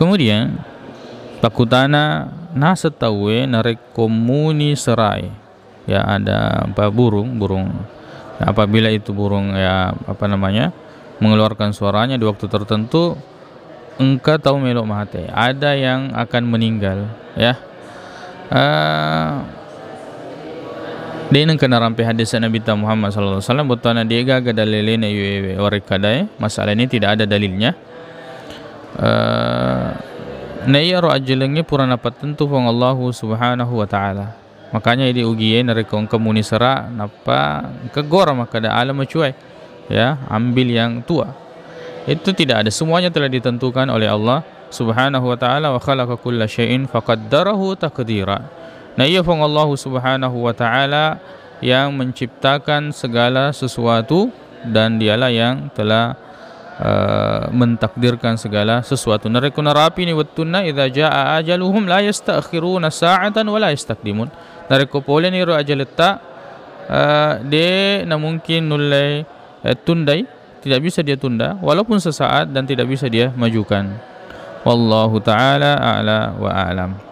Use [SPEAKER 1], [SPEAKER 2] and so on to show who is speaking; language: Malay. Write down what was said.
[SPEAKER 1] Kemudian takutana pakutana na setawe ya, komuni serai. Ya ada apa burung burung. Apabila itu burung ya apa namanya mengeluarkan suaranya di waktu tertentu engka tahu melok mahate ada yang akan meninggal ya uh, dia nang kena rampi hadis Nabi Muhammad sallallahu alaihi wasallam betana dia gaga dalilene yuwe ya, ya, warikadae masalah ini tidak ada dalilnya Eh, naya rajulengi pura napa tentu fong Allah subhanahu wa ta'ala Makanya ini ugi ya Nari kong kemuni Napa Kegor maka da alam mencuai Ya Ambil yang tua Itu tidak ada Semuanya telah ditentukan oleh Allah Subhanahu wa ta'ala Wa khalaqa kulla syai'in Faqaddarahu takdira Naya fong Allah subhanahu wa ta'ala Yang menciptakan segala sesuatu Dan dialah yang telah Uh, mentakdirkan segala sesuatu. Narekuna narapi ni wetuna ida jaa ajaluhum la yastakhiruna sa'atan wa la yastaqdimun. Nareko pole ni ro ajalta uh, de na mungkin nulai uh, tundai tidak bisa dia tunda walaupun sesaat dan tidak bisa dia majukan. Wallahu taala a'la wa a'lam.